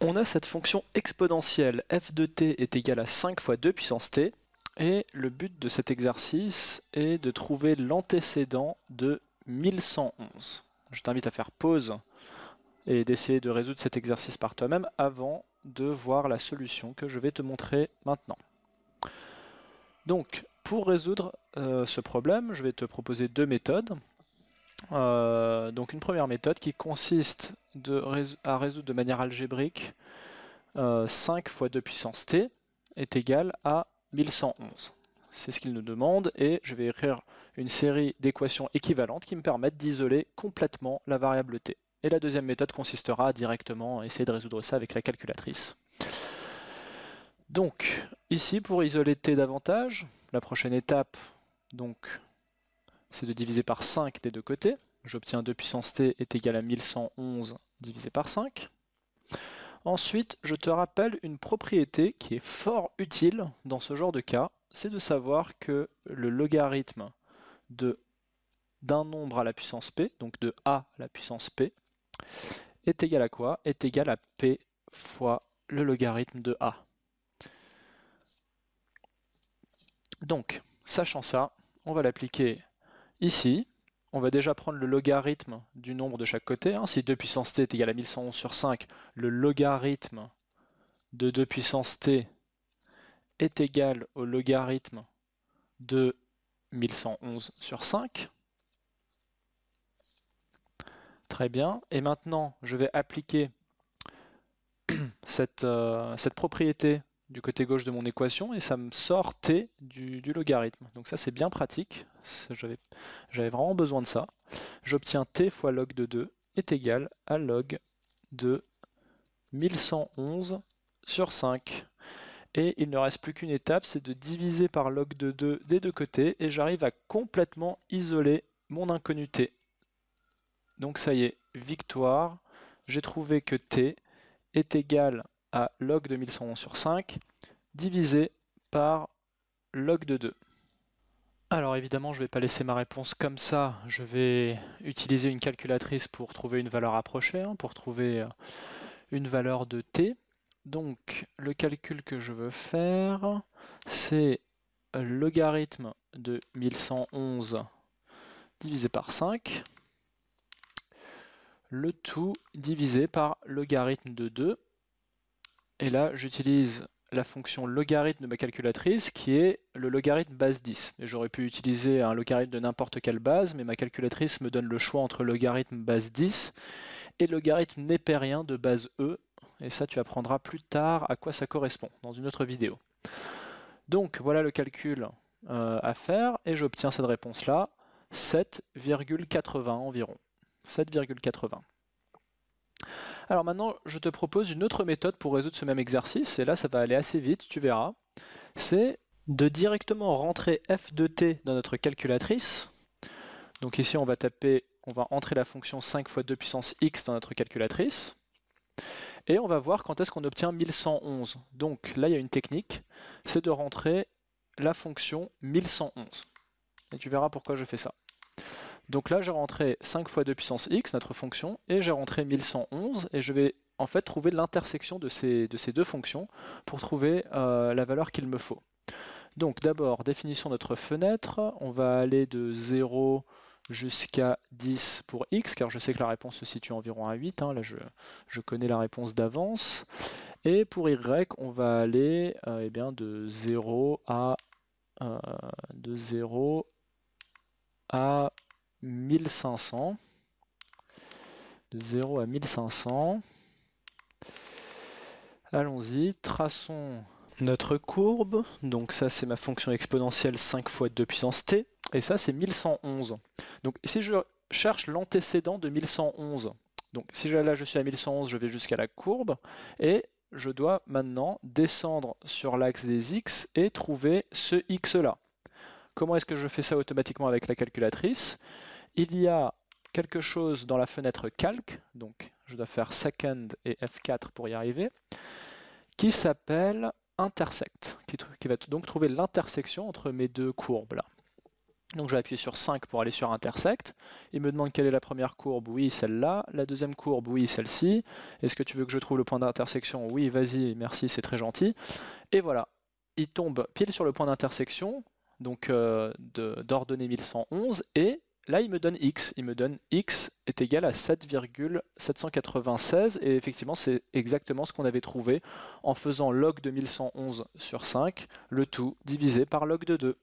on a cette fonction exponentielle f de t est égale à 5 fois 2 puissance t, et le but de cet exercice est de trouver l'antécédent de 1111. Je t'invite à faire pause et d'essayer de résoudre cet exercice par toi-même avant de voir la solution que je vais te montrer maintenant. Donc, pour résoudre euh, ce problème, je vais te proposer deux méthodes. Euh, donc une première méthode qui consiste à résoudre de manière algébrique 5 euh, fois 2 puissance t est égal à 1111. C'est ce qu'il nous demande et je vais écrire une série d'équations équivalentes qui me permettent d'isoler complètement la variable t. Et la deuxième méthode consistera à directement essayer de résoudre ça avec la calculatrice. Donc ici pour isoler t davantage, la prochaine étape donc c'est de diviser par 5 des deux côtés. J'obtiens 2 puissance t est égal à 1111 divisé par 5. Ensuite, je te rappelle une propriété qui est fort utile dans ce genre de cas, c'est de savoir que le logarithme d'un nombre à la puissance p, donc de a à la puissance p, est égal à quoi Est égal à p fois le logarithme de a. Donc, sachant ça, on va l'appliquer Ici, on va déjà prendre le logarithme du nombre de chaque côté. Hein. Si 2 puissance t est égal à 1111 sur 5, le logarithme de 2 puissance t est égal au logarithme de 1111 sur 5. Très bien. Et maintenant, je vais appliquer euh, cette, propriété du côté gauche de mon équation et ça me sort t du logarithme. Donc ça, c'est bien pratique. J'avais vraiment besoin de ça. J'obtiens t fois log de 2 est égal à log de 1111 sur 5. Et il ne reste plus qu'une étape, c'est de diviser par log de 2 des deux côtés, et j'arrive à complètement isoler mon inconnu t. Donc ça y est, victoire. J'ai trouvé que t est égal à log de 1111 sur 5 divisé par log de 2. Alors évidemment, je ne vais pas laisser ma réponse comme ça. Je vais utiliser une calculatrice pour trouver une valeur approchée, hein, pour trouver euh, une valeur de t. Donc le calcul que je veux faire, c'est logarithme de 1111 divisé par 5, le tout divisé par logarithme de 2. Et là, j'utilise la fonction logarithme de ma calculatrice qui est le logarithme base 10. j'aurais pu utiliser un logarithme de n'importe quelle base, mais ma calculatrice me donne le choix entre logarithme base 10 et logarithme népérien de base E. Et ça, tu apprendras plus tard à quoi ça correspond dans une autre vidéo. Donc voilà le calcul euh, à faire et j'obtiens cette réponse là, 7,80 environ. 7,80. Alors maintenant, je te propose une autre méthode pour résoudre ce même exercice, et là ça va aller assez vite, tu verras. C'est de directement rentrer f de t dans notre calculatrice. Donc ici on va taper, on va entrer la fonction 5 fois 2 puissance x dans notre calculatrice. Et on va voir quand est-ce qu'on obtient 1111. Donc là il y a une technique, c'est de rentrer la fonction 1111. Et tu verras pourquoi je fais ça. Donc là, j'ai rentré 5 fois 2 puissance x, notre fonction, et j'ai rentré 1111, et je vais en fait trouver l'intersection de ces, de ces, deux fonctions pour trouver euh, la valeur qu'il me faut. Donc d'abord, définissons notre fenêtre. On va aller de 0 jusqu'à 10 pour x, car je sais que la réponse se situe environ à 8. Hein. Là, je, connais la réponse d'avance. Et pour y, on va aller euh, eh bien, de 0 à... Euh, de 0 à 1500. De 0 à 1500. Allons-y, traçons notre courbe. Donc ça, c'est ma fonction exponentielle 5 fois 2 puissance t. Et ça, c'est 1111. Donc si je cherche l'antécédent de 1111, donc si là je suis à 1111, je vais jusqu'à la courbe, et je dois maintenant descendre sur l'axe des x et trouver ce x là. Comment est-ce que je fais ça automatiquement avec la calculatrice il y a quelque chose dans la fenêtre calque, donc je dois faire second et F4 pour y arriver, qui s'appelle intersect, qui, va donc trouver l'intersection entre mes deux courbes là. Donc je vais appuyer sur 5 pour aller sur intersect. Il me demande quelle est la première courbe, oui celle-là. La deuxième courbe, oui celle-ci. Est-ce que tu veux que je trouve le point d'intersection Oui, vas-y, merci, c'est très gentil. Et voilà, il tombe pile sur le point d'intersection, donc euh, d'ordonnée 1111, et Là, il me donne x. Il me donne x est égal à 7,796. Et effectivement, c'est exactement ce qu'on avait trouvé en faisant log de 1111 sur 5, le tout divisé par log de 2.